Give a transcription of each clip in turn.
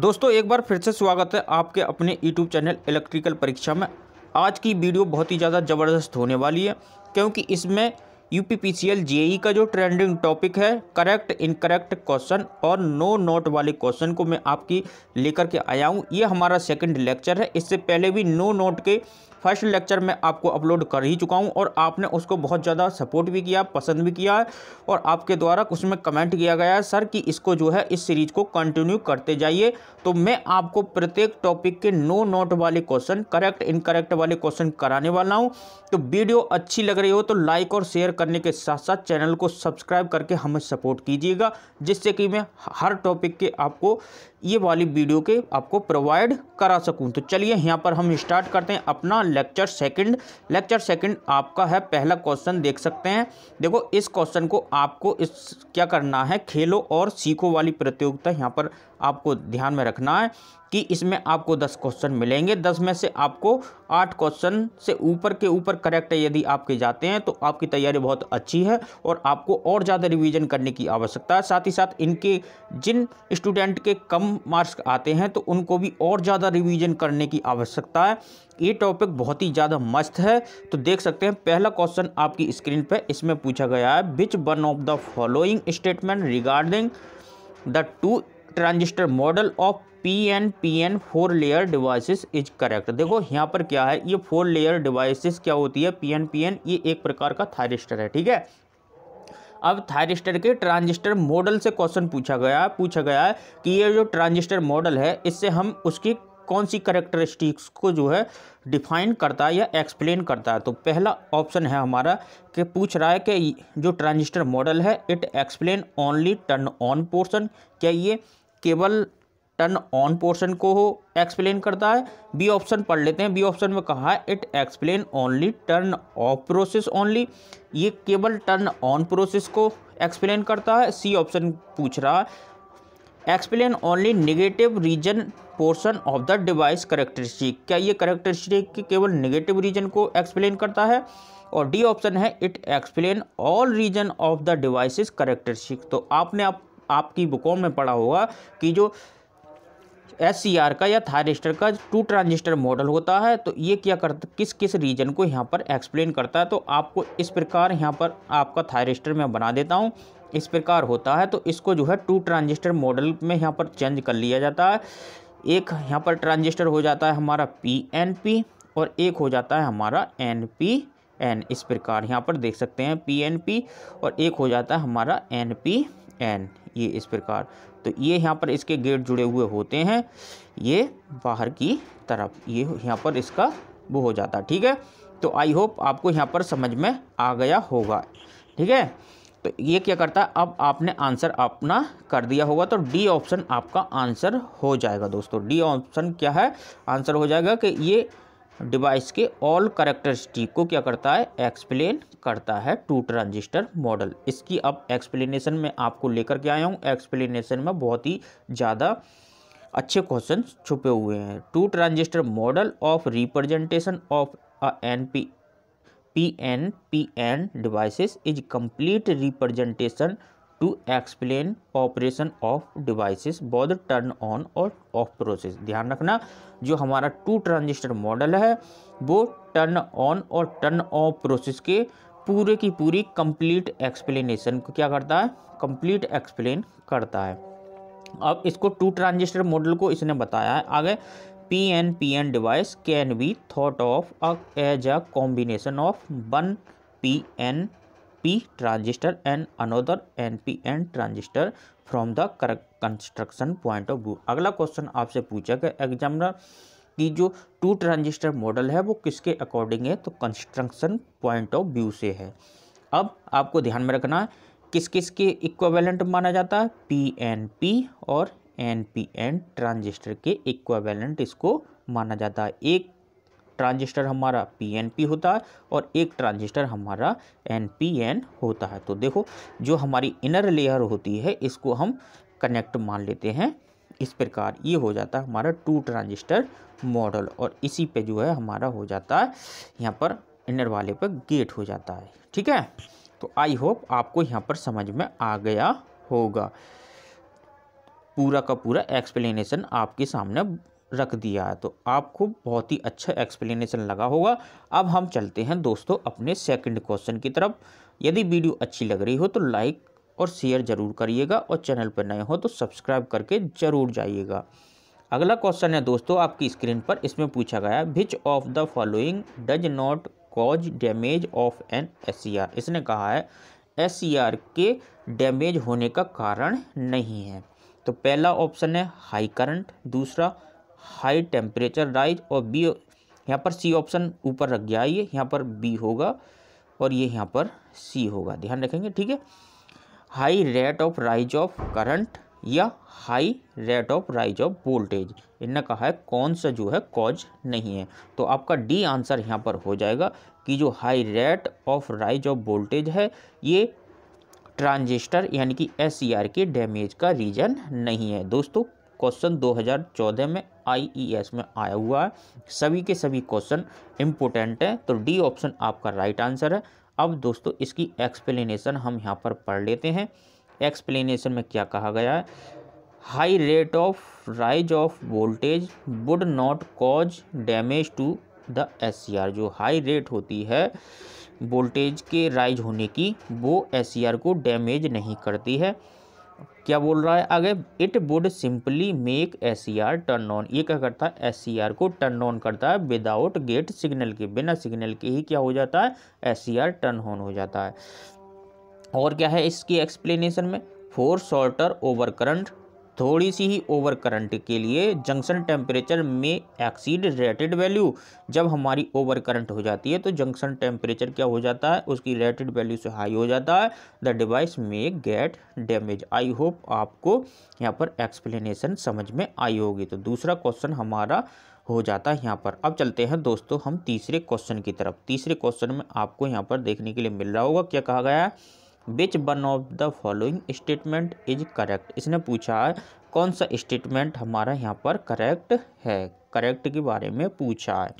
दोस्तों एक बार फिर से स्वागत है आपके अपने यूट्यूब चैनल इलेक्ट्रिकल परीक्षा में आज की वीडियो बहुत ही ज़्यादा ज़बरदस्त होने वाली है क्योंकि इसमें U P P C L J E का जो ट्रेंडिंग टॉपिक है करेक्ट इनकरेक्ट क्वेश्चन और नो नोट वाले क्वेश्चन को मैं आपकी लेकर के आया हूँ ये हमारा सेकंड लेक्चर है इससे पहले भी नो नोट के फर्स्ट लेक्चर मैं आपको अपलोड कर ही चुका हूँ और आपने उसको बहुत ज़्यादा सपोर्ट भी किया पसंद भी किया और आपके द्वारा उसमें कमेंट किया गया सर कि इसको जो है इस सीरीज़ को कंटिन्यू करते जाइए तो मैं आपको प्रत्येक टॉपिक के नो नोट वाले क्वेश्चन करेक्ट इनकरेक्ट वाले क्वेश्चन कराने वाला हूँ तो वीडियो अच्छी लग रही हो तो लाइक और शेयर करने के साथ साथ चैनल को सब्सक्राइब करके हमें सपोर्ट कीजिएगा जिससे कि मैं हर टॉपिक के आपको ये वाली वीडियो के आपको प्रोवाइड करा सकूं तो चलिए यहाँ पर हम स्टार्ट करते हैं अपना लेक्चर सेकंड लेक्चर सेकंड आपका है पहला क्वेश्चन देख सकते हैं देखो इस क्वेश्चन को आपको इस क्या करना है खेलो और सीखो वाली प्रतियोगिता यहाँ पर आपको ध्यान में रखना है कि इसमें आपको दस क्वेश्चन मिलेंगे दस में से आपको आठ क्वेश्चन से ऊपर के ऊपर करेक्ट यदि आपके जाते हैं तो आपकी तैयारी बहुत अच्छी है और आपको और ज़्यादा रिवीजन करने की आवश्यकता है साथ ही साथ इनके जिन स्टूडेंट के कम मार्क्स आते हैं तो उनको भी और ज़्यादा रिवीजन करने की आवश्यकता है ये टॉपिक बहुत ही ज़्यादा मस्त है तो देख सकते हैं पहला क्वेश्चन आपकी स्क्रीन पर इसमें पूछा गया है which one of the following statement regarding the two transistor model of P N P N four layer devices is correct देखो यहाँ पर क्या है ये फोर लेयर डिवाइसेस क्या होती है पी एन पी एन ये एक प्रकार का थायरिस्टर है ठीक है अब थायरिस्टर के ट्रांजिस्टर मॉडल से क्वेश्चन पूछा गया है पूछा गया है कि ये जो ट्रांजिस्टर मॉडल है इससे हम उसकी कौन सी करेक्टरिस्टिक्स को जो है डिफाइन करता है या एक्सप्लेन करता है तो पहला ऑप्शन है हमारा कि पूछ रहा है कि जो ट्रांजिस्टर मॉडल है it explain only turn on portion क्या ये केवल टर्न ऑन पोर्शन को हो एक्सप्लेन करता है बी ऑप्शन पढ़ लेते हैं बी ऑप्शन में कहा है it explain only turn off process only ये केवल टर्न ऑन प्रोसेस को एक्सप्लेन करता है सी ऑप्शन पूछ रहा है explain only negative region portion of the device characteristic क्या ये करेक्टरिस्टिक केवल निगेटिव रीजन को एक्सप्लेन करता है और डी ऑप्शन है it explain all region of the devices characteristic तो आपने आप आपकी बुकों में पढ़ा होगा कि जो एस का या थायरिस्टर का टू ट्रांजिस्टर मॉडल होता है तो ये क्या करता किस किस रीजन को यहाँ पर एक्सप्लेन करता है तो आपको इस प्रकार यहाँ पर आपका थायरिस्टर मैं बना देता हूँ इस प्रकार होता है तो इसको जो है टू ट्रांजिस्टर मॉडल में यहाँ पर चेंज कर लिया जाता है एक यहाँ पर ट्रांजिस्टर हो जाता है हमारा पी एन पी और एक हो जाता है हमारा एन पी एन इस प्रकार यहाँ पर देख सकते हैं पी एन पी और एक हो जाता है हमारा एन पी एन ये इस प्रकार तो ये यहाँ पर इसके गेट जुड़े हुए होते हैं ये बाहर की तरफ ये यहाँ पर इसका वो हो जाता ठीक है तो आई होप आपको यहाँ पर समझ में आ गया होगा ठीक है तो ये क्या करता है अब आपने आंसर अपना कर दिया होगा तो डी ऑप्शन आपका आंसर हो जाएगा दोस्तों डी ऑप्शन क्या है आंसर हो जाएगा कि ये डिवाइस के ऑल करेक्टरिस्टिक को क्या करता है एक्सप्लेन करता है टू ट्रांजिस्टर मॉडल इसकी अब एक्सप्लेनेशन में आपको लेकर के आया हूँ एक्सप्लेनेशन में बहुत ही ज़्यादा अच्छे क्वेश्चन छुपे हुए हैं two transistor model of representation of a N P P N P N devices is complete representation to explain operation of devices both turn on और ऑफ प्रोसेस ध्यान रखना जो हमारा टू ट्रांजिस्टर मॉडल है वो टर्न ऑन और turn off process के पूरे की पूरी कंप्लीट एक्सप्लेनेशन को क्या करता है कंप्लीट एक्सप्लेन करता है अब इसको टू ट्रांजिस्टर मॉडल को इसने बताया है आगे P N P N device can be thought of as a combination of one P N P transistor and another N P N transistor from the construction point of view अगला question आपसे पूछा गया examiner कि जो to transistor model है वो किसके according है तो कंस्ट्रक्शन पॉइंट ऑफ व्यू से है अब आपको ध्यान में रखना है किस किस के इक्वावेलेंट माना जाता है पी एन पी और एन पी एन ट्रांजिस्टर के इक्वावेलेंट इसको माना जाता है एक ट्रांजिस्टर हमारा पी होता है और एक ट्रांजिस्टर हमारा एन होता है तो देखो जो हमारी इनर लेयर होती है इसको हम कनेक्ट मान लेते हैं इस प्रकार ये हो जाता है हमारा टू ट्रांजिस्टर मॉडल और इसी पे जो है हमारा हो जाता है यहाँ पर इनर वाले पर गेट हो जाता है ठीक है तो आई होप आपको यहाँ पर समझ में आ गया होगा पूरा का पूरा एक्सप्लेनेशन आपके सामने रख दिया है तो आपको बहुत ही अच्छा एक्सप्लेनेशन लगा होगा अब हम चलते हैं दोस्तों अपने सेकंड क्वेश्चन की तरफ यदि वीडियो अच्छी लग रही हो तो लाइक और शेयर जरूर करिएगा और चैनल पर नए हो तो सब्सक्राइब करके जरूर जाइएगा अगला क्वेश्चन है दोस्तों आपकी स्क्रीन पर इसमें पूछा गया which of the following does not cause damage of an S इसने कहा है एस e के डैमेज होने का कारण नहीं है तो पहला ऑप्शन है हाई करंट दूसरा हाई टेम्परेचर राइज और बी यहाँ पर सी ऑप्शन ऊपर रख गया ये यहाँ पर बी होगा और ये यहाँ पर सी होगा ध्यान रखेंगे ठीक है high rate of rise of current या high rate of rise of voltage इनने कहा है कौन सा जो है कॉज नहीं है तो आपका डी आंसर यहाँ पर हो जाएगा कि जो high rate of rise of voltage है ये ट्रांजिस्टर यानी कि एस e के डैमेज का रीजन नहीं है दोस्तों क्वेश्चन 2014 में आईईएस e में आया हुआ है सभी के सभी क्वेश्चन इम्पोर्टेंट हैं तो डी ऑप्शन आपका राइट आंसर है अब दोस्तों इसकी एक्सप्लेनेशन हम यहाँ पर पढ़ लेते हैं एक्सप्लेनेशन में क्या कहा गया है high rate of rise of voltage would not cause damage to the S जो हाई रेट होती है वोल्टेज के राइज होने की वो एस e को डैमेज नहीं करती है क्या बोल रहा है अगर it would simply make S C R turn on ये क्या करता है एस सी आर को टर्न ऑन करता है विदाउट गेट सिग्नल के बिना सिग्नल के ही क्या हो जाता है S C R turn on हो जाता है और क्या है इसकी एक्सप्लेनेशन में फोर शॉर्टर ओवर करंट थोड़ी सी ही ओवर करंट के लिए जंक्शन टेम्परेचर में एक्सीड रेटेड वैल्यू जब हमारी ओवर करंट हो जाती है तो जंक्शन टेम्परेचर क्या हो जाता है उसकी रेटेड वैल्यू से हाई हो जाता है the device may get damage I hope आपको यहाँ पर एक्सप्लेनेशन समझ में आई होगी तो दूसरा क्वेश्चन हमारा हो जाता है यहाँ पर अब चलते हैं दोस्तों हम तीसरे क्वेश्चन की तरफ तीसरे क्वेश्चन में आपको यहाँ पर देखने के लिए मिल रहा होगा क्या कहा गया है which one of the following statement is correct इसने पूछा है कौन सा स्टेटमेंट हमारा यहाँ पर करेक्ट है करेक्ट के बारे में पूछा है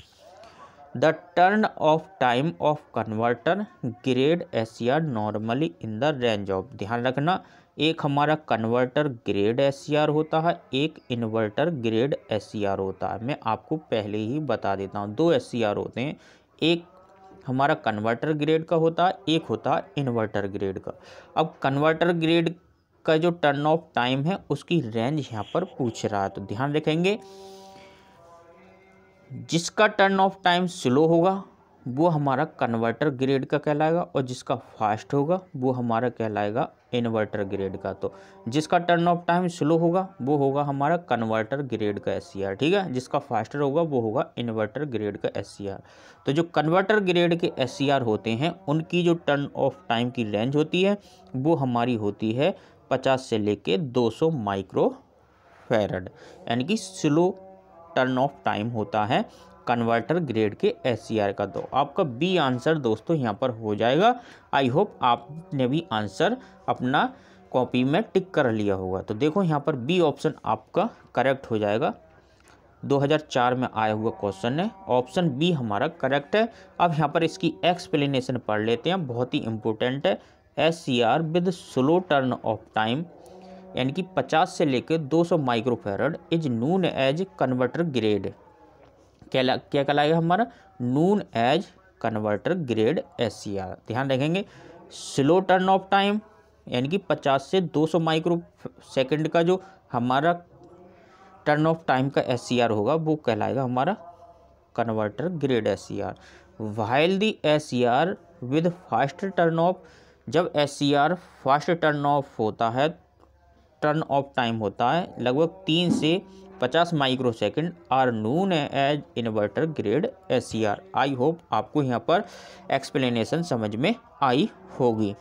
the turn off time of converter grade SCR normally in the range of ध्यान रखना एक हमारा कन्वर्टर ग्रेड एस होता है एक इन्वर्टर ग्रेड एस होता है मैं आपको पहले ही बता देता हूँ दो एस होते हैं एक हमारा कन्वर्टर ग्रेड का होता एक होता इन्वर्टर ग्रेड का अब कन्वर्टर ग्रेड का जो टर्न ऑफ टाइम है उसकी रेंज यहाँ पर पूछ रहा है तो ध्यान रखेंगे जिसका टर्न ऑफ टाइम स्लो होगा वो हमारा कन्वर्टर ग्रेड का कहलाएगा और जिसका फास्ट होगा वो हमारा कहलाएगा इन्वर्टर ग्रेड का तो जिसका टर्न ऑफ टाइम स्लो होगा वो होगा हमारा कन्वर्टर ग्रेड का एस e ठीक है जिसका फास्टर होगा वो होगा इन्वर्टर ग्रेड का एस e तो जो कन्वर्टर ग्रेड के एस e होते हैं उनकी जो टर्न ऑफ टाइम की रेंज होती है वो हमारी होती है पचास से लेके दो सौ माइक्रो फैरड यानी कि स्लो टर्न ऑफ टाइम होता है कन्वर्टर ग्रेड के एस का दो तो आपका बी आंसर दोस्तों यहाँ पर हो जाएगा आई होप आपने भी आंसर अपना कॉपी में टिक कर लिया होगा तो देखो यहाँ पर बी ऑप्शन आपका करेक्ट हो जाएगा 2004 में आया हुआ क्वेश्चन है ऑप्शन बी हमारा करेक्ट है अब यहाँ पर इसकी एक्सप्लेनेशन पढ़ लेते हैं बहुत ही इम्पोर्टेंट है S C R with slow turn off time यानी कि 50 से लेकर 200 microfarad is known as converter grade क्या क्या कहलाएगा हमारा known as converter grade S e ध्यान रखेंगे स्लो टर्न ऑफ टाइम यानी कि 50 से 200 माइक्रो सेकंड का जो हमारा टर्न ऑफ टाइम का एस e होगा वो कहलाएगा हमारा converter grade S C R while the S C R with fast turn off जब S C R fast turn off होता है टर्न ऑफ टाइम होता है लगभग तीन से पचास microsecond are known as inverter grade S I hope आपको यहाँ पर एक्सप्लेनेशन समझ में आई होगी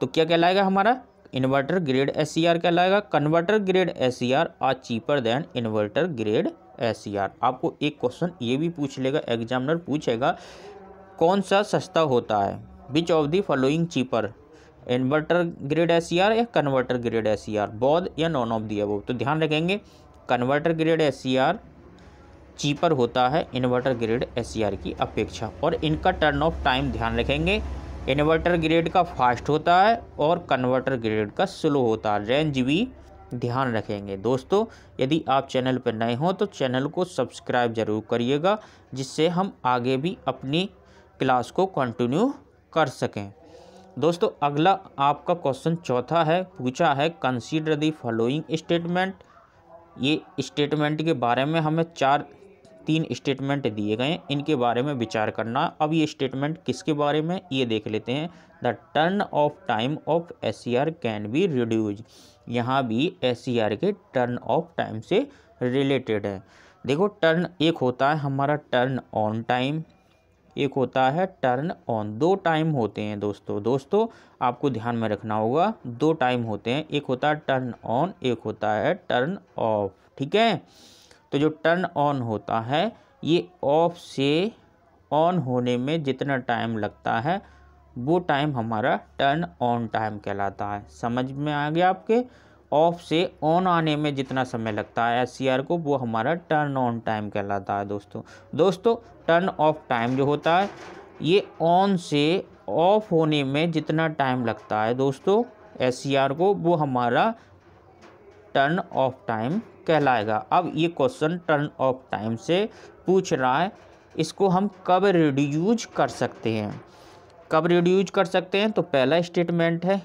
तो क्या कहलाएगा हमारा इन्वर्टर ग्रेड एस कहलाएगा converter grade S are cheaper than inverter grade S आपको एक क्वेश्चन ये भी पूछ लेगा एग्जामिनर पूछेगा कौन सा सस्ता होता है which of the following cheaper inverter grade S या कन्वर्टर ग्रेड एस बौद्ध या नॉन ऑफ दी वो तो ध्यान रखेंगे कन्वर्टर ग्रेड एस चीपर होता है इन्वर्टर ग्रेड एस की अपेक्षा और इनका टर्न ऑफ टाइम ध्यान रखेंगे इन्वर्टर ग्रेड का फास्ट होता है और कन्वर्टर ग्रेड का स्लो होता है रेंज भी ध्यान रखेंगे दोस्तों यदि आप चैनल पर नए हों तो चैनल को सब्सक्राइब जरूर करिएगा जिससे हम आगे भी अपनी क्लास को कंटिन्यू कर सकें दोस्तों अगला आपका क्वेश्चन चौथा है पूछा है कंसीडर दी फॉलोइंग स्टेटमेंट ये स्टेटमेंट के बारे में हमें चार तीन स्टेटमेंट दिए गए हैं इनके बारे में विचार करना अब ये स्टेटमेंट किसके बारे में ये देख लेते हैं the turn off time of S e can be reduce यहाँ भी एस e के टर्न ऑफ टाइम से रिलेटेड है देखो टर्न एक होता है हमारा टर्न ऑन टाइम एक होता है टर्न ऑन दो टाइम होते हैं दोस्तों दोस्तों आपको ध्यान में रखना होगा दो टाइम होते हैं एक होता है टर्न ऑन एक होता है टर्न ऑफ ठीक है तो जो टर्न ऑन होता है ये ऑफ से ऑन होने में जितना टाइम लगता है वो टाइम हमारा टर्न ऑन टाइम कहलाता है समझ में आ गया आपके ऑफ से ऑन आने में जितना समय लगता है एस को वो हमारा टर्न ऑन टाइम कहलाता है दोस्तों दोस्तों टर्न ऑफ टाइम जो होता है ये ऑन से ऑफ होने में जितना टाइम लगता है दोस्तों एस को वो हमारा टर्न ऑफ टाइम कहलाएगा अब ये क्वेश्चन टर्न ऑफ टाइम से पूछ रहा है इसको हम कब रिड्यूज कर सकते हैं कब रिड्यूज कर सकते हैं तो पहला स्टेटमेंट है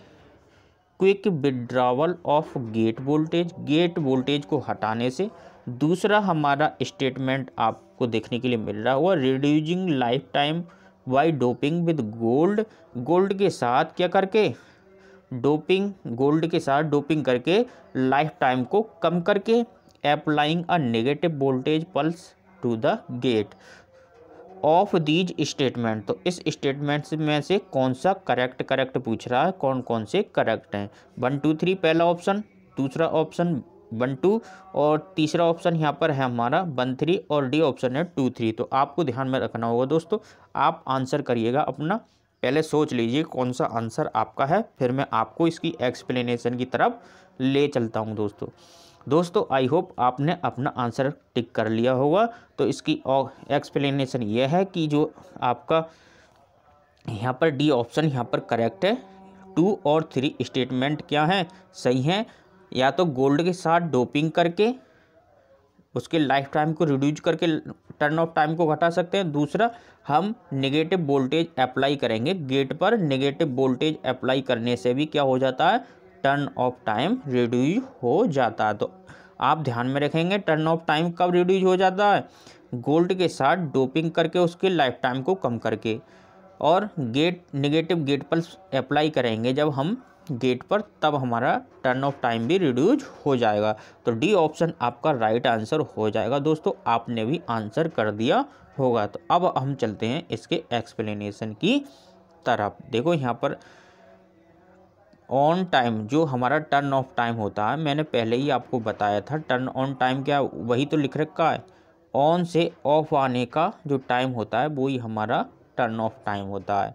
quick withdrawal of gate voltage gate voltage को हटाने से दूसरा हमारा स्टेटमेंट आपको देखने के लिए मिल रहा हुआ reducing life time by doping with gold gold के साथ क्या करके डोपिंग गोल्ड के साथ डोपिंग करके लाइफ टाइम को कम करके applying a negative voltage pulse to the gate of these statement तो इस स्टेटमेंट में से कौन सा करेक्ट करेक्ट पूछ रहा है कौन कौन से करेक्ट हैं वन टू थ्री पहला ऑप्शन दूसरा ऑप्शन वन टू और तीसरा ऑप्शन यहाँ पर है हमारा वन थ्री और डी ऑप्शन है टू थ्री तो आपको ध्यान में रखना होगा दोस्तों आप आंसर करिएगा अपना पहले सोच लीजिए कौन सा आंसर आपका है फिर मैं आपको इसकी एक्सप्लेनेशन की तरफ ले चलता हूँ दोस्तों दोस्तों आई होप आपने अपना आंसर टिक कर लिया होगा तो इसकी एक्सप्लेनेशन ये है कि जो आपका यहाँ पर डी ऑप्शन यहाँ पर करेक्ट है टू और थ्री स्टेटमेंट क्या हैं सही हैं या तो गोल्ड के साथ डोपिंग करके उसके लाइफ टाइम को रिड्यूज करके टर्न ऑफ टाइम को घटा सकते हैं दूसरा हम नेगेटिव वोल्टेज अप्लाई करेंगे गेट पर नेगेटिव वोल्टेज अप्लाई करने से भी क्या हो जाता है टर्न ऑफ टाइम रिड्यूज हो जाता है तो आप ध्यान में रखेंगे टर्न ऑफ टाइम कब रिड्यूज हो जाता है गोल्ड के साथ डोपिंग करके उसके लाइफ टाइम को कम करके और गेट निगेटिव गेट पर अप्लाई करेंगे जब हम गेट पर तब हमारा टर्न ऑफ टाइम भी रिड्यूज हो जाएगा तो डी ऑप्शन आपका राइट आंसर हो जाएगा दोस्तों आपने भी आंसर कर दिया होगा तो अब हम चलते हैं इसके एक्सप्लेनेशन की तरफ देखो यहाँ पर ऑन टाइम जो हमारा टर्न ऑफ टाइम होता है मैंने पहले ही आपको बताया था टर्न ऑन टाइम क्या वही तो लिख रखा है ऑन से ऑफ आने का जो टाइम होता है वही हमारा टर्न ऑफ टाइम होता है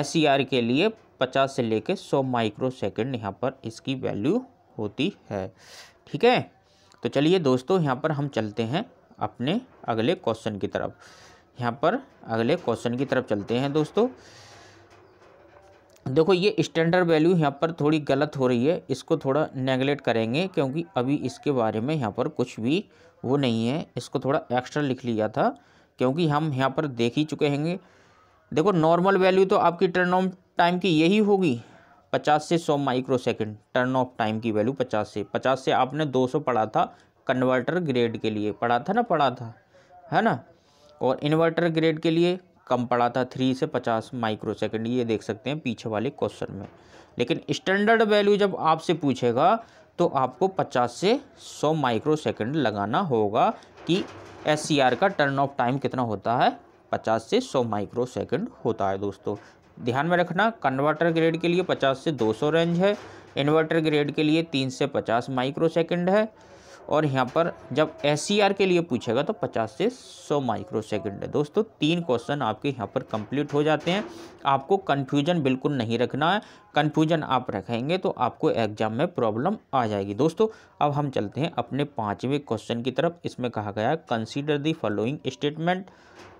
एस e के लिए पचास से कर सौ माइक्रो सेकेंड यहाँ पर इसकी वैल्यू होती है ठीक है तो चलिए दोस्तों यहाँ पर हम चलते हैं अपने अगले क्वेश्चन की तरफ यहाँ पर अगले क्वेश्चन की तरफ चलते हैं दोस्तों देखो ये स्टैंडर्ड वैल्यू यहाँ पर थोड़ी गलत हो रही है इसको थोड़ा नेगलेक्ट करेंगे क्योंकि अभी इसके बारे में यहाँ पर कुछ भी वो नहीं है इसको थोड़ा एक्स्ट्रा लिख लिया था क्योंकि हम यहाँ पर देख ही चुके होंगे देखो नॉर्मल वैल्यू तो आपकी टर्न ऑफ टाइम की यही होगी पचास से सौ microsecond turn off time की वैल्यू पचास से पचास से आपने दो सौ पढ़ा था कन्वर्टर ग्रेड के लिए पढ़ा था ना पढ़ा था है ना और इन्वर्टर ग्रेड के लिए कम पड़ा था थ्री से पचास माइक्रो सेकेंड ये देख सकते हैं पीछे वाले क्वेश्चन में लेकिन स्टैंडर्ड वैल्यू जब आपसे पूछेगा तो आपको पचास से सौ माइक्रो सेकेंड लगाना होगा कि एस का टर्न ऑफ टाइम कितना होता है पचास से सौ माइक्रो सेकेंड होता है दोस्तों ध्यान में रखना कन्वर्टर ग्रेड के लिए पचास से दो रेंज है इन्वर्टर ग्रेड के लिए तीन से पचास माइक्रो सेकेंड है और यहाँ पर जब एस e के लिए पूछेगा तो 50 से 100 माइक्रो सेकेंड है दोस्तों तीन क्वेश्चन आपके यहाँ पर कंप्लीट हो जाते हैं आपको कन्फ्यूजन बिल्कुल नहीं रखना है कन्फ्यूजन आप रखेंगे तो आपको एग्जाम में प्रॉब्लम आ जाएगी दोस्तों अब हम चलते हैं अपने पाँचवें क्वेश्चन की तरफ इसमें कहा गया है consider the following statement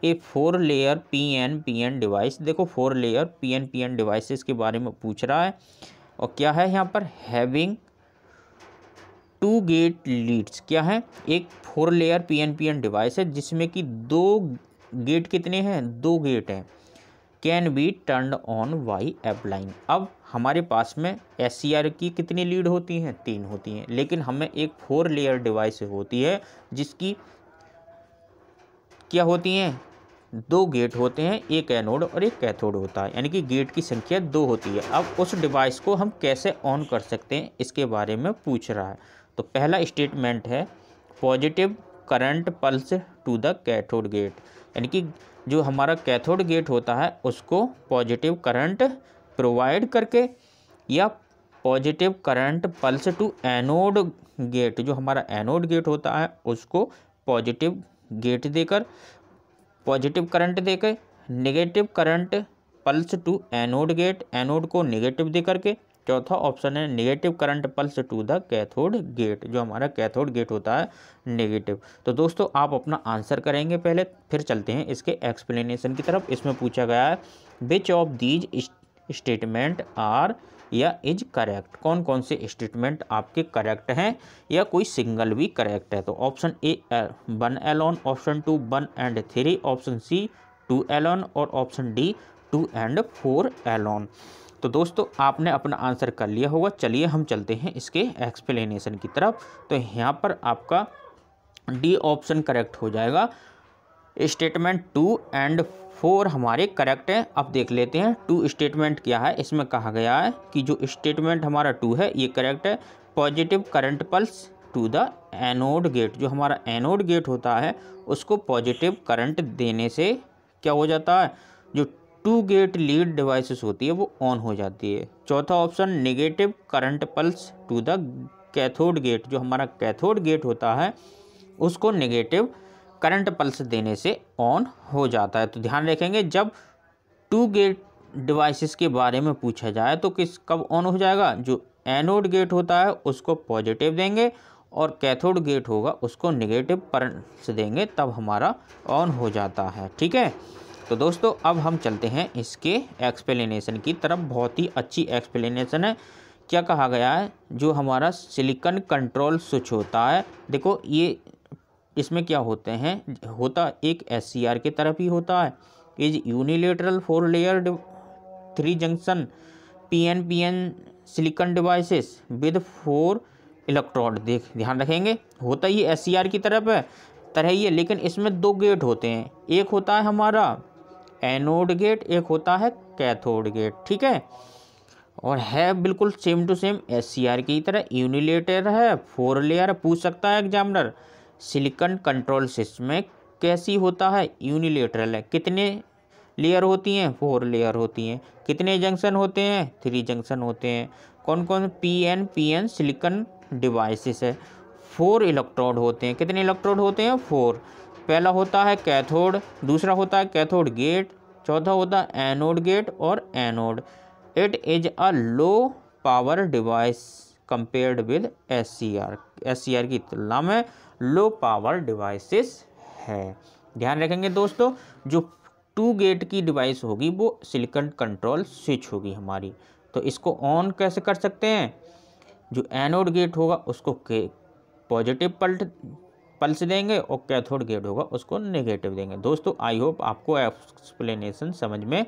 a four layer P N P N device देखो four layer P N P N devices के बारे में पूछ रहा है और क्या है यहाँ पर हैविंग टू गेट लीड्स क्या है एक फोर लेयर पीएनपीएन डिवाइस है जिसमें कि दो गेट कितने हैं दो गेट हैं can be turn on by applying अब हमारे पास में एस की कितनी लीड होती हैं तीन होती हैं लेकिन हमें एक फोर लेयर डिवाइस होती है जिसकी क्या होती हैं दो गेट होते हैं एक एनोड और एक कैथोड होता है यानी कि गेट की संख्या दो होती है अब उस डिवाइस को हम कैसे ऑन कर सकते हैं इसके बारे में पूछ रहा है तो पहला स्टेटमेंट है positive current pulse to the cathode gate यानी कि जो हमारा कैथोड गेट होता है उसको पॉजिटिव करंट प्रोवाइड करके या positive current pulse to anode gate जो हमारा एनोड गेट होता है उसको पॉजिटिव गेट देकर पॉजिटिव करंट देकर negative current pulse to anode gate anode को नेगेटिव दे करके चौथा ऑप्शन है negative current pulse to the cathode gate जो हमारा कैथोड गेट होता है नेगेटिव तो दोस्तों आप अपना आंसर करेंगे पहले फिर चलते हैं इसके एक्सप्लेनेशन की तरफ इसमें पूछा गया है which of these statement are या इज करेक्ट कौन कौन से स्टेटमेंट आपके करेक्ट हैं या कोई सिंगल भी करेक्ट है तो option A one alone option two one and three option C two alone और option D two and four alone तो दोस्तों आपने अपना आंसर कर लिया होगा चलिए हम चलते हैं इसके एक्सप्लेनेशन की तरफ तो यहाँ पर आपका डी ऑप्शन करेक्ट हो जाएगा स्टेटमेंट टू एंड फोर हमारे करेक्ट हैं अब देख लेते हैं टू स्टेटमेंट क्या है इसमें कहा गया है कि जो स्टेटमेंट हमारा टू है ये करेक्ट है positive current pulse to the anode gate जो हमारा एनोड गेट होता है उसको पॉजिटिव करंट देने से क्या हो जाता है जो टू गेट लीड डिवाइसेस होती है वो ऑन हो जाती है चौथा option negative current pulse to the cathode gate जो हमारा कैथोड गेट होता है उसको नेगेटिव करंट पल्स देने से ऑन हो जाता है तो ध्यान रखेंगे जब टू गेट डिवाइसेस के बारे में पूछा जाए तो किस कब ऑन हो जाएगा जो एनोड गेट होता है उसको पॉजिटिव देंगे और कैथोड गेट होगा उसको नेगेटिव करंट देंगे तब हमारा ऑन हो जाता है ठीक है तो दोस्तों अब हम चलते हैं इसके एक्सप्लेनेशन की तरफ बहुत ही अच्छी एक्सप्लेनेशन है क्या कहा गया है जो हमारा सिलिकन कंट्रोल स्विच होता है देखो ये इसमें क्या होते हैं होता एक एस के तरफ ही होता है is unilateral four layer three junction P N P N silicon devices with four electrode देख ध्यान रखेंगे होता ये एस की तरफ है तरह ही है लेकिन इसमें दो गेट होते हैं एक होता है हमारा एनोड गेट एक होता है कैथोड गेट ठीक है और है बिल्कुल सेम टू सेम एस की तरह यूनिलेटर है फोर लेयर पूछ सकता है एग्जामिनर सिलिकन कंट्रोल सिस्टम में कैसी होता है यूनिलेटरल है कितने लेयर होती हैं फोर लेयर होती हैं कितने जंक्शन होते हैं थ्री जंक्शन होते हैं कौन कौन P N P N silicon devices है फोर इलेक्ट्रोड होते हैं कितने इलेक्ट्रोड होते हैं फोर पहला होता है कैथोड दूसरा होता है कैथोड गेट चौथा होता है एनोड गेट और anode it is a low power device compared with S C R S C R की तुलना में लो पावर डिवाइसेस है ध्यान रखेंगे दोस्तों जो टू गेट की डिवाइस होगी वो सिलिकन कंट्रोल स्विच होगी हमारी तो इसको ऑन कैसे कर सकते हैं जो एनोड गेट होगा उसको पॉजिटिव पल्ट पल्स देंगे और कैथोड गेट होगा उसको नेगेटिव देंगे दोस्तों आई होप आपको एक्सप्लेनेशन समझ में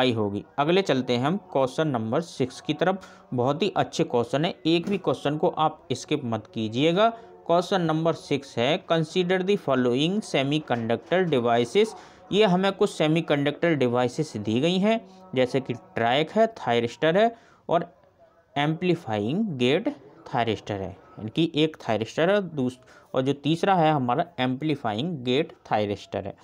आई होगी अगले चलते हैं हम क्वेश्चन नंबर सिक्स की तरफ बहुत ही अच्छे क्वेश्चन है एक भी क्वेश्चन को आप स्किप मत कीजिएगा क्वेश्चन नंबर सिक्स है consider the following semiconductor devices ये हमें कुछ सेमीकंडक्टर डिवाइसेस दी गई हैं जैसे कि ट्रैक है थायरिस्टर है और एम्पलीफाइंग गेट थायरिस्टर है इनकी एक थायरिस्टर है दूसरा और जो तीसरा है हमारा एम्पलीफाइंग गेट थायरिस्टर है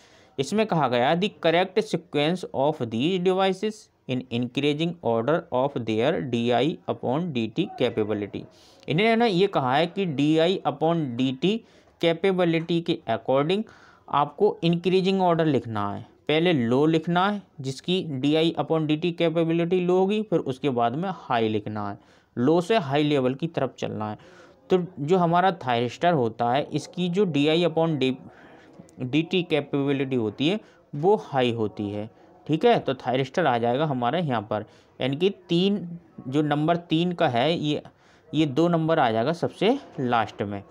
इसमें कहा गया the correct sequence of these devices in increasing order of their D I upon D T capability इन्होंने ना ये कहा है कि D I upon D T capability के अकॉर्डिंग आपको इंक्रीजिंग ऑर्डर लिखना है पहले लो लिखना है जिसकी D I upon D T capability low होगी फिर उसके बाद में हाई लिखना है लो से हाई लेवल की तरफ चलना है तो जो हमारा थायरिस्टर होता है इसकी जो D I upon D D T capability होती है वो हाई होती है ठीक है तो थायरिस्टर आ जाएगा हमारे यहाँ पर यानी कि तीन जो नंबर तीन का है ये ये दो नंबर आ जाएगा सबसे लास्ट में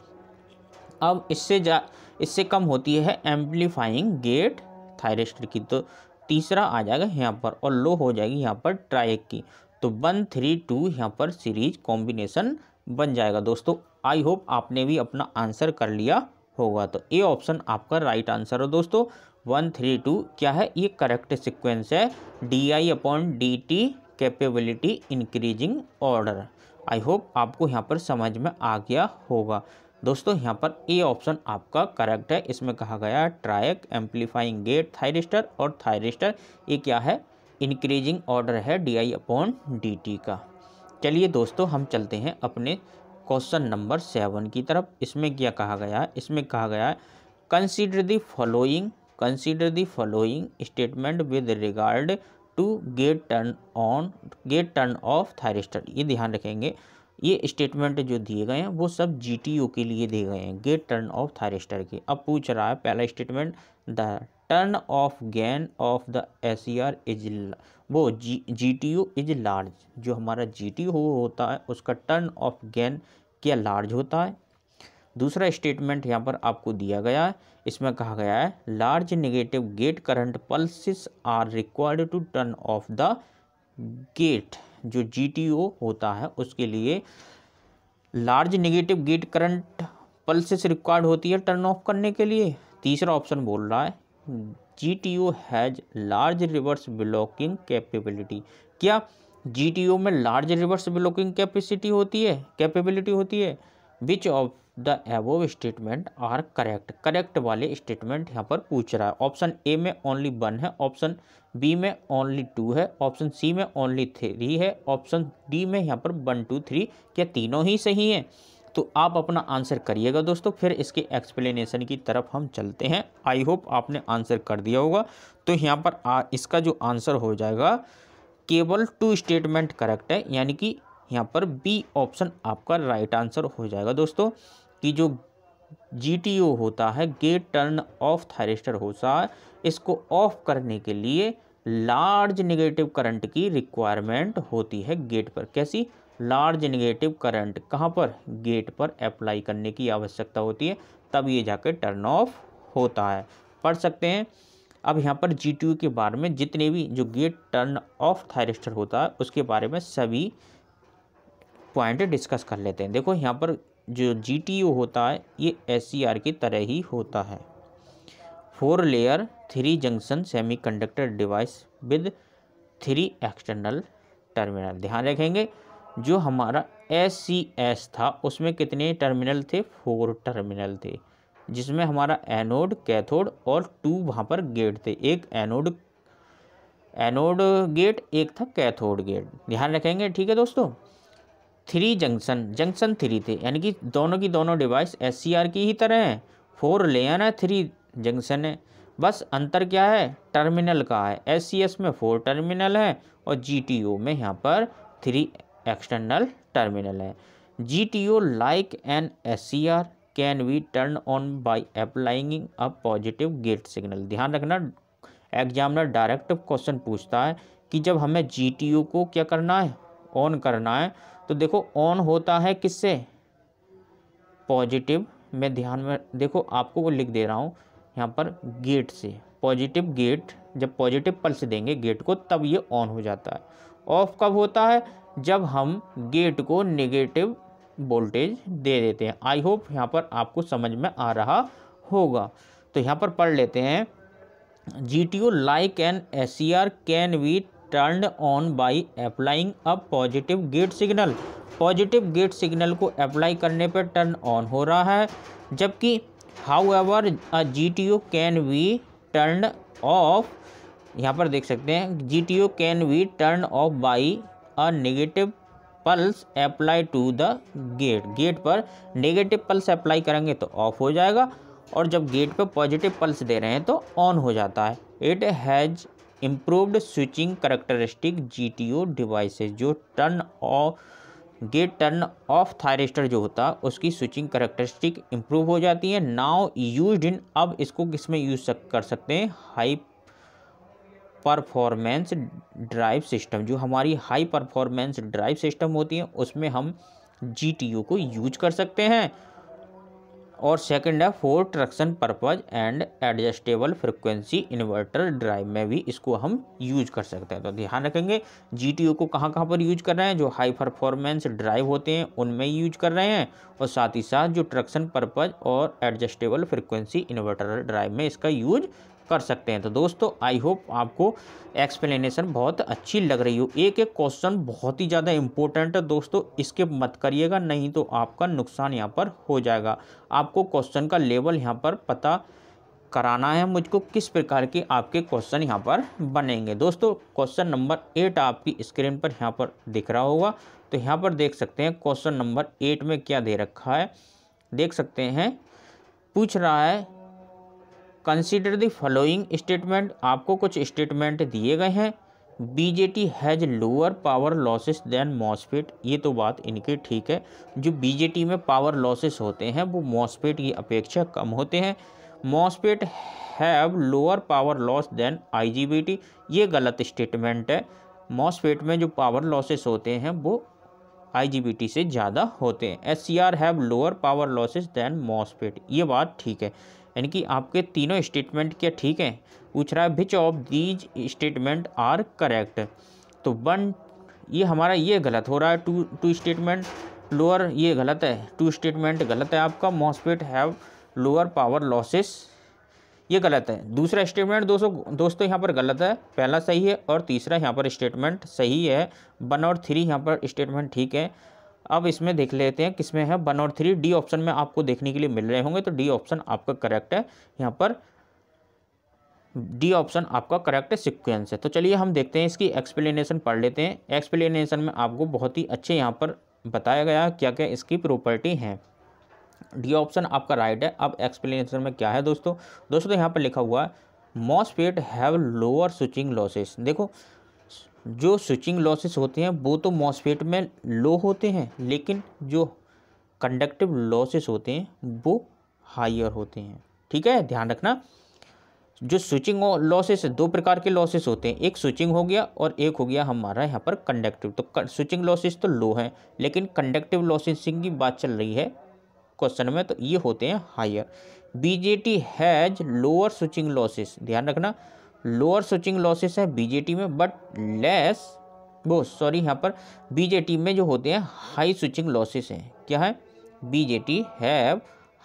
अब इससे जा इससे कम होती है एम्पलीफाइंग गेट थायरिस्टर की तो तीसरा आ जाएगा यहाँ पर और लो हो जाएगी यहाँ पर ट्राइक की तो वन थ्री टू यहाँ पर सीरीज कॉम्बिनेशन बन जाएगा दोस्तों आई होप आपने भी अपना आंसर कर लिया होगा तो ए ऑप्शन आपका राइट आंसर है दोस्तों वन थ्री टू क्या है ये करेक्ट सिक्वेंस है D I upon D T capability increasing order I hope आपको यहाँ पर समझ में आ गया होगा दोस्तों यहाँ पर ए ऑप्शन आपका करेक्ट है इसमें कहा गया है ट्रायक एम्पलीफाइंग गेट थायरिस्टर और थायरिस्टर ये क्या है इंक्रीजिंग ऑर्डर है D I upon D T का चलिए दोस्तों हम चलते हैं अपने क्वेश्चन नंबर सेवन की तरफ इसमें क्या कहा गया है इसमें कहा गया है consider the following consider the following statement with regard to gate turn on gate turn off thyristor ये ध्यान रखेंगे ये स्टेटमेंट जो दिए गए हैं वो सब जीटीयू के लिए दिए गए हैं गेट टर्न ऑफ थायरिस्टर के अब पूछ रहा है पहला statement the turn off gain of the S is वो G G T U is large जो हमारा जी टी हो होता है उसका टर्न ऑफ गेन क्या लार्ज होता है दूसरा स्टेटमेंट यहाँ पर आपको दिया गया है इसमें कहा गया है large negative gate current pulses are required to turn off the gate जो जी होता है उसके लिए large negative gate current pulses required होती है टर्न ऑफ करने के लिए तीसरा ऑप्शन बोल रहा है G T O has large reverse blocking capability क्या जी में लार्ज रिवर्स ब्लॉकिंग कैपेसिटी होती है कैपेबिलिटी होती है which of the above statement are correct correct वाले स्टेटमेंट यहाँ पर पूछ रहा है ऑप्शन ए में ओनली वन है ऑप्शन बी में ओनली टू है ऑप्शन सी में ओनली थ्री है ऑप्शन डी में यहाँ पर वन टू थ्री क्या तीनों ही सही हैं तो आप अपना आंसर करिएगा दोस्तों फिर इसके एक्सप्लेनेशन की तरफ हम चलते हैं आई होप आपने आंसर कर दिया होगा तो यहाँ पर आ, इसका जो आंसर हो जाएगा केवल टू स्टेटमेंट करेक्ट है यानी कि यहाँ पर बी ऑप्शन आपका राइट आंसर हो जाएगा दोस्तों कि जो जी होता है गेट टर्न ऑफ थायरिस्टर होता है इसको ऑफ करने के लिए लार्ज नेगेटिव करंट की रिक्वायरमेंट होती है गेट पर कैसी लार्ज नेगेटिव करंट कहाँ पर गेट पर अप्लाई करने की आवश्यकता होती है तब ये जाकर टर्न ऑफ होता है पढ़ सकते हैं अब यहाँ पर जी के बारे में जितने भी जो गेट टर्न ऑफ थायरिस्टर होता है उसके बारे में सभी पॉइंट डिस्कस कर लेते हैं देखो यहाँ पर जो जी होता है ये एस की तरह ही होता है four layer three junction semiconductor device with three external terminal ध्यान रखेंगे जो हमारा एस था उसमें कितने टर्मिनल थे फोर टर्मिनल थे जिसमें हमारा एनोड कैथोड और टू वहाँ पर गेट थे एक एनोड एनोड गेट एक था कैथोड गेट ध्यान रखेंगे ठीक है दोस्तों थ्री जंक्शन जंक्शन थ्री थे यानी कि दोनों की दोनों डिवाइस एस की ही तरह हैं फोर लेन है थ्री जंक्शन है बस अंतर क्या है टर्मिनल का है एस में फोर टर्मिनल है और जी में यहाँ पर थ्री एक्सटर्नल टर्मिनल है G T O like an S C R can we turn on by applying a positive gate signal ध्यान रखना एग्जामिनर डायरेक्ट क्वेश्चन पूछता है कि जब हमें जी को क्या करना है ऑन करना है तो देखो ऑन होता है किससे पॉजिटिव मैं ध्यान में देखो आपको वो लिख दे रहा हूँ यहाँ पर गेट से पॉजिटिव गेट जब पॉजिटिव पल्स देंगे गेट को तब ये ऑन हो जाता है ऑफ कब होता है जब हम गेट को नेगेटिव वोल्टेज दे देते हैं आई होप यहाँ पर आपको समझ में आ रहा होगा तो यहाँ पर पढ़ लेते हैं G T O like an S C R can we turn on by applying a positive gate signal positive gate signal को अप्लाई करने पर टर्न ऑन हो रहा है जबकि however a G T O can we turn off यहाँ पर देख सकते हैं G T O can we turn off by a negative pulse apply to the gate gate पर नेगेटिव पल्स अप्लाई करेंगे तो ऑफ हो जाएगा और जब गेट पर पॉजिटिव पल्स दे रहे हैं तो ऑन हो जाता है it has improved switching characteristic G T O devices जो turn off gate turn off thyristor जो होता है उसकी स्विचिंग करेक्टरिस्टिक इम्प्रूव हो जाती है नाव यूज इन अब इसको किस में यूज कर सकते हैं हाई परफॉर्मेंस ड्राइव सिस्टम जो हमारी हाई परफॉर्मेंस ड्राइव सिस्टम होती है उसमें हम जी को यूज कर सकते हैं और सेकंड है for traction purpose and adjustable frequency inverter drive में भी इसको हम यूज कर सकते हैं तो ध्यान रखेंगे जी को कहाँ कहाँ पर यूज कर रहे हैं जो हाई परफॉर्मेंस ड्राइव होते हैं उनमें यूज कर रहे हैं और साथ ही साथ जो ट्रक्शन पर्पज और एडजस्टेबल फ्रिक्वेंसी इन्वर्टर ड्राइव में इसका यूज कर सकते हैं तो दोस्तों आई होप आपको एक्सप्लेनेशन बहुत अच्छी लग रही हो एक एक क्वेश्चन बहुत ही ज़्यादा इंपॉर्टेंट है दोस्तों इसके मत करिएगा नहीं तो आपका नुकसान यहाँ पर हो जाएगा आपको क्वेश्चन का लेवल यहाँ पर पता कराना है मुझको किस प्रकार के आपके क्वेश्चन यहाँ पर बनेंगे दोस्तों क्वेश्चन नंबर एट आपकी स्क्रीन पर यहाँ पर दिख रहा होगा तो यहाँ पर देख सकते हैं क्वेश्चन नंबर एट में क्या दे रखा है देख सकते हैं पूछ रहा है कंसिडर द फॉलोइंग स्टेटमेंट आपको कुछ स्टेटमेंट दिए गए हैं BJT has lower power losses than MOSFET ये तो बात इनकी ठीक है जो बीजेटी में पावर लॉसेस होते हैं वो मॉसफेट की अपेक्षा कम होते हैं MOSFET have lower power loss than IGBT ये गलत स्टेटमेंट है मॉसफेट में जो पावर लॉसेस होते हैं वो आईजीबीटी से ज़्यादा होते हैं R have lower power losses than MOSFET ये बात ठीक है यानी कि आपके तीनों स्टेटमेंट क्या ठीक हैं पूछ रहा है which of these statement are correct तो वन ये हमारा ये गलत हो रहा है टू टू स्टेटमेंट लोअर ये गलत है टू स्टेटमेंट गलत है आपका MOSFET have lower power losses ये गलत है दूसरा स्टेटमेंट दोस्तों दोस्तों यहाँ पर गलत है पहला सही है और तीसरा यहाँ पर स्टेटमेंट सही है वन और थ्री यहाँ पर स्टेटमेंट ठीक है अब इसमें देख लेते हैं किसमें है वन और थ्री डी ऑप्शन में आपको देखने के लिए मिल रहे होंगे तो डी ऑप्शन आपका करेक्ट है यहाँ पर डी ऑप्शन आपका करेक्ट सिक्वेंस है तो चलिए हम देखते हैं इसकी एक्सप्लेनेशन पढ़ लेते हैं एक्सप्लेनेशन में आपको बहुत ही अच्छे यहाँ पर बताया गया क्या क्या इसकी प्रॉपर्टी हैं डी ऑप्शन आपका राइट है अब एक्सप्लेनेशन में क्या है दोस्तों दोस्तों यहाँ पर लिखा हुआ है MOSFET have lower switching losses देखो जो स्विचिंग लॉसेस होते हैं वो तो मॉसफेट में लो होते हैं लेकिन जो कंडक्टिव लॉसेस होते हैं वो हायर होते हैं ठीक है ध्यान रखना जो स्विचिंग लॉसेस दो प्रकार के लॉसेस होते हैं एक स्विचिंग हो गया और एक हो गया हमारा यहाँ पर कंडक्टिव तो स्विचिंग लॉसेस तो लो है लेकिन कंडक्टिव लॉसेस की बात चल रही है क्वेश्चन में तो ये होते हैं higher BJT has lower switching losses ध्यान रखना लोअर स्विचिंग लॉसेस है बीजेटी में बट लेस वो सॉरी यहाँ पर बीजेटी में जो होते हैं हाई स्विचिंग लॉसेस हैं क्या है BJT have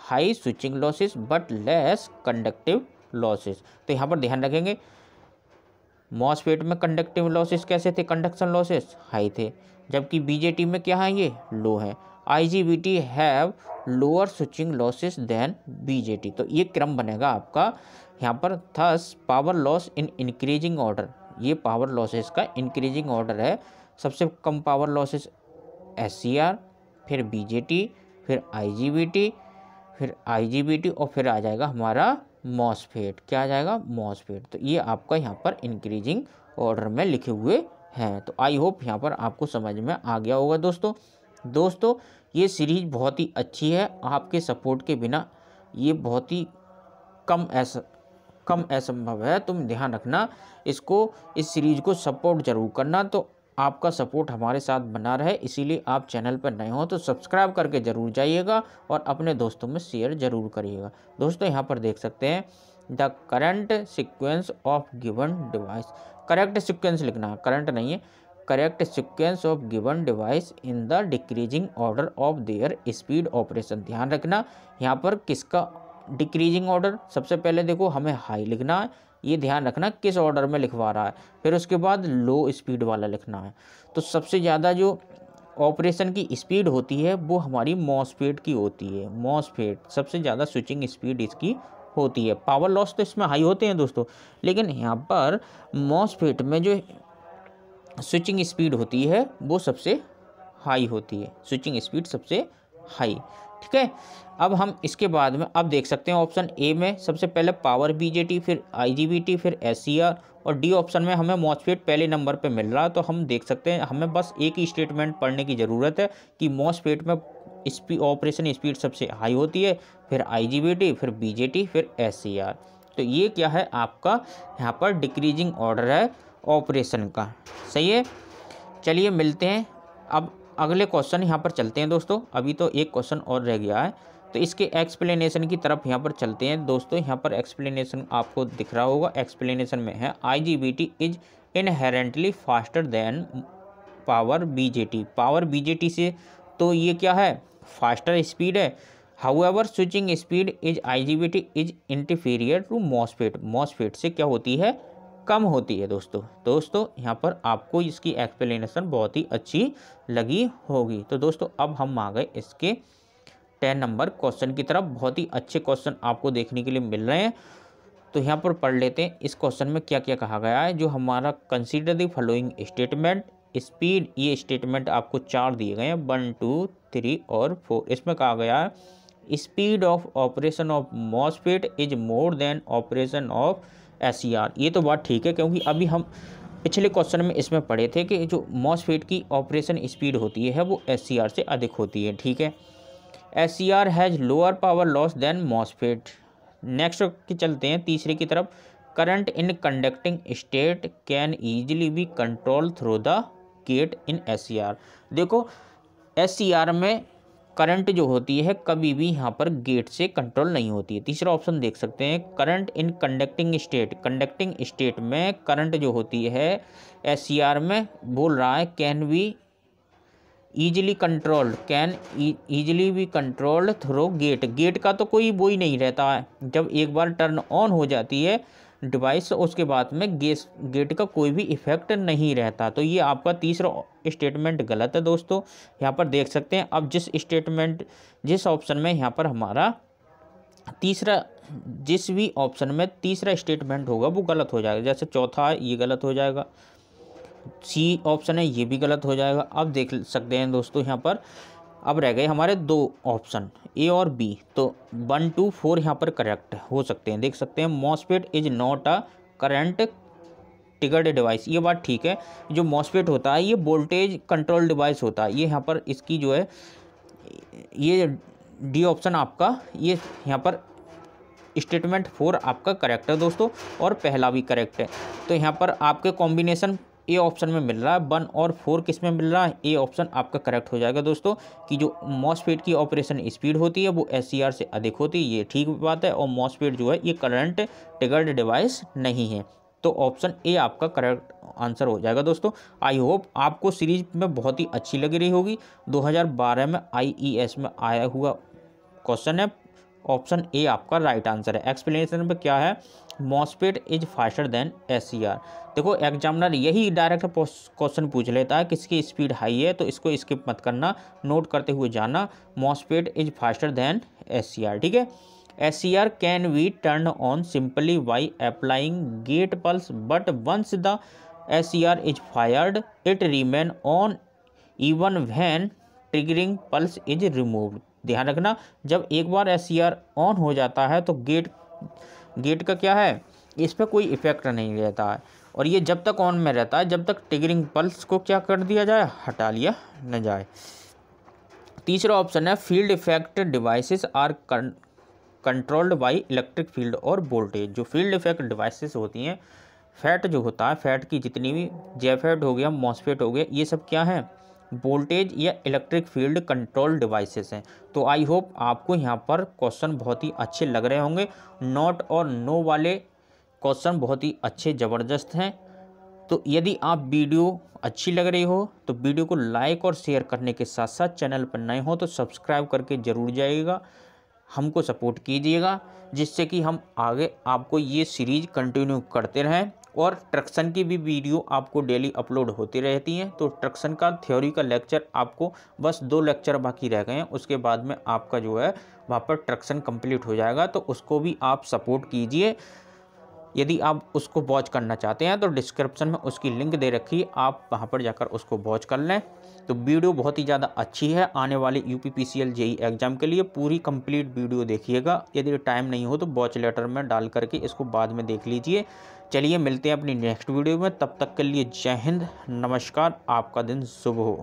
high switching losses but less conductive losses तो यहाँ पर ध्यान रखेंगे मॉसफेट में कंडक्टिव लॉसेस कैसे थे कंडक्शन लॉसेस हाई थे जबकि बीजेटी में क्या है ये लो है IGBT have lower switching losses than BJT तो ये क्रम बनेगा आपका यहाँ पर thus power loss in increasing order ये पावर लॉसेस का इंक्रीजिंग ऑर्डर है सबसे कम पावर लॉसेस एस फिर बी फिर आई फिर आई और फिर आ जाएगा हमारा मॉसफेट क्या आ जाएगा मॉसफेट तो ये आपका यहाँ पर इंक्रीजिंग ऑर्डर में लिखे हुए हैं तो आई होप यहाँ पर आपको समझ में आ गया होगा दोस्तों दोस्तों ये सीरीज बहुत ही अच्छी है आपके सपोर्ट के बिना ये बहुत ही कम ऐसा कम असंभव है तुम ध्यान रखना इसको इस सीरीज़ को सपोर्ट जरूर करना तो आपका सपोर्ट हमारे साथ बना रहे इसीलिए आप चैनल पर नए हो तो सब्सक्राइब करके ज़रूर जाइएगा और अपने दोस्तों में शेयर ज़रूर करिएगा दोस्तों यहाँ पर देख सकते हैं the current sequence of given device correct sequence लिखना है करंट नहीं है correct sequence of given device in the decreasing order of their speed operation ध्यान रखना यहाँ पर किसका डिक्रीजिंग ऑर्डर सबसे पहले देखो हमें हाई लिखना है ये ध्यान रखना किस ऑर्डर में लिखवा रहा है फिर उसके बाद लो स्पीड वाला लिखना है तो सबसे ज़्यादा जो ऑपरेशन की स्पीड होती है वो हमारी मॉसफेट की होती है मॉसफेट सबसे ज़्यादा स्विचिंग स्पीड इसकी होती है पावर लॉस तो इसमें हाई होते हैं दोस्तों लेकिन यहाँ पर मॉसफेट में जो स्विचिंग स्पीड होती है वो सबसे हाई होती है स्विचिंग स्पीड सबसे हाई ठीक है अब हम इसके बाद में अब देख सकते हैं ऑप्शन ए में सबसे पहले पावर बीजेटी फिर आईजीबीटी फिर एस और डी ऑप्शन में हमें मॉसफेट पहले नंबर पे मिल रहा है तो हम देख सकते हैं हमें बस एक ही स्टेटमेंट पढ़ने की ज़रूरत है कि मॉसफेट में स्पी ऑपरेशन स्पीड सबसे हाई होती है फिर आईजीबीटी फिर बीजेटी फिर एस तो ये क्या है आपका यहाँ पर डिक्रीजिंग ऑर्डर है ऑपरेशन का सही है चलिए मिलते हैं अब अगले क्वेश्चन यहाँ पर चलते हैं दोस्तों अभी तो एक क्वेश्चन और रह गया है तो इसके एक्सप्लेनेशन की तरफ यहाँ पर चलते हैं दोस्तों यहाँ पर एक्सप्लेनेशन आपको दिख रहा होगा एक्सप्लेनेशन में है I G B T is inherently faster than power B J T power BJT T से तो ये क्या है फास्टर स्पीड है however switching speed is I G B T is inferior to MOSFET MOSFET से क्या होती है कम होती है दोस्तों तो दोस्तों यहाँ पर आपको इसकी एक्सप्लेनेशन बहुत ही अच्छी लगी होगी तो दोस्तों अब हम आ गए इसके टेन नंबर क्वेश्चन की तरफ बहुत ही अच्छे क्वेश्चन आपको देखने के लिए मिल रहे हैं तो यहाँ पर पढ़ लेते हैं इस क्वेश्चन में क्या क्या कहा गया है जो हमारा consider the following statement speed ये स्टेटमेंट आपको चार दिए गए हैं वन टू थ्री और फोर इसमें कहा गया है speed of operation of MOSFET is more than operation of S e ये तो बात ठीक है क्योंकि अभी हम पिछले क्वेश्चन में इसमें पढ़े थे कि जो मॉसफेट की ऑपरेशन स्पीड होती है वो एस e से अधिक होती है ठीक है S C R has lower power loss than MOSFET next के चलते हैं तीसरे की तरफ current in conducting state can easily be control through the gate in S देखो एस e में करंट जो होती है कभी भी यहाँ पर गेट से कंट्रोल नहीं होती है तीसरा ऑप्शन देख सकते हैं current in conducting state conducting state में करंट जो होती है एस e में बोल रहा है can be easily controlled can easily be controlled through gate gate का तो कोई वो ही नहीं रहता है जब एक बार टर्न ऑन हो जाती है डिवाइस उसके बाद में गेस गेट का कोई भी इफेक्ट नहीं रहता तो ये आपका तीसरा स्टेटमेंट गलत है दोस्तों यहाँ पर देख सकते हैं अब जिस स्टेटमेंट जिस ऑप्शन में यहाँ पर हमारा तीसरा जिस भी ऑप्शन में तीसरा स्टेटमेंट होगा वो गलत हो जाएगा जैसे चौथा ये गलत हो जाएगा सी ऑप्शन है ये भी गलत हो जाएगा अब देख सकते हैं दोस्तों यहाँ पर अब रह गए हमारे दो ऑप्शन ए और बी तो वन टू फोर यहाँ पर करेक्ट हो सकते हैं देख सकते हैं MOSFET is not a current ticket device ये बात ठीक है जो मॉसपेट होता है ये वोल्टेज कंट्रोल डिवाइस होता है ये यहाँ पर इसकी जो है ये डी ऑप्शन आपका ये यहाँ पर स्टेटमेंट फोर आपका करेक्ट है दोस्तों और पहला भी करेक्ट है तो यहाँ पर आपके कॉम्बिनेशन ए ऑप्शन में मिल रहा है वन और फोर किस में मिल रहा है ए ऑप्शन आपका करेक्ट हो जाएगा दोस्तों कि जो मॉसफेट की ऑपरेशन स्पीड होती है वो एस e से अधिक होती है ये ठीक बात है और मॉसफेट जो है ये करंट टिगर्ड डिवाइस नहीं है तो ऑप्शन ए आपका करेक्ट आंसर हो जाएगा दोस्तों आई होप आपको सीरीज में बहुत ही अच्छी लग रही होगी 2012 में आई e में आया हुआ क्वेश्चन है ऑप्शन ए आपका राइट आंसर है एक्सप्लेनेशन पे क्या है MOSFET is faster than S देखो एग्जामिनर यही डायरेक्ट क्वेश्चन पूछ लेता है किसकी स्पीड हाई है तो इसको स्किप मत करना नोट करते हुए जाना MOSFET is faster than S ठीक है S C R can we turn on simply by applying gate pulse but once the S C R is fired it remain on even when triggering pulse is removed ध्यान रखना जब एक बार S on हो जाता है तो gate gate का क्या है इस पर कोई इफेक्ट नहीं रहता है और ये जब तक ऑन में रहता है जब तक टिगरिंग पल्स को क्या कर दिया जाए हटा लिया न जाए तीसरा ऑप्शन है field effect devices are controlled by electric field और वोल्टेज जो फील्ड इफेक्ट डिवाइसेस होती हैं फैट जो होता है फैट की जितनी भी जेफेट हो गया मॉसफेट हो गया ये सब क्या है वोल्टेज या इलेक्ट्रिक फील्ड कंट्रोल डिवाइसेस हैं तो आई होप आपको यहाँ पर क्वेश्चन बहुत ही अच्छे लग रहे होंगे नॉट और नो वाले क्वेश्चन बहुत ही अच्छे ज़बरदस्त हैं तो यदि आप वीडियो अच्छी लग रही हो तो वीडियो को लाइक और शेयर करने के साथ साथ चैनल पर नए हो तो सब्सक्राइब करके ज़रूर जाइएगा हमको सपोर्ट कीजिएगा जिससे कि हम आगे आपको ये सीरीज कंटिन्यू करते रहें और ट्रक्सन की भी वीडियो आपको डेली अपलोड होती रहती हैं तो ट्रक्सन का थ्योरी का लेक्चर आपको बस दो लेक्चर बाकी रह गए हैं उसके बाद में आपका जो है वहाँ पर ट्रक्सन कंप्लीट हो जाएगा तो उसको भी आप सपोर्ट कीजिए यदि आप उसको वॉच करना चाहते हैं तो डिस्क्रिप्शन में उसकी लिंक दे रखी है आप वहाँ पर जाकर उसको वॉच कर लें तो वीडियो बहुत ही ज़्यादा अच्छी है आने वाले U P P C L E exam के लिए पूरी कंप्लीट वीडियो देखिएगा यदि टाइम नहीं हो तो वॉच लेटर में डाल करके इसको बाद में देख लीजिए चलिए मिलते हैं अपनी नेक्स्ट वीडियो में तब तक के लिए जय हिंद नमस्कार आपका दिन शुभ हो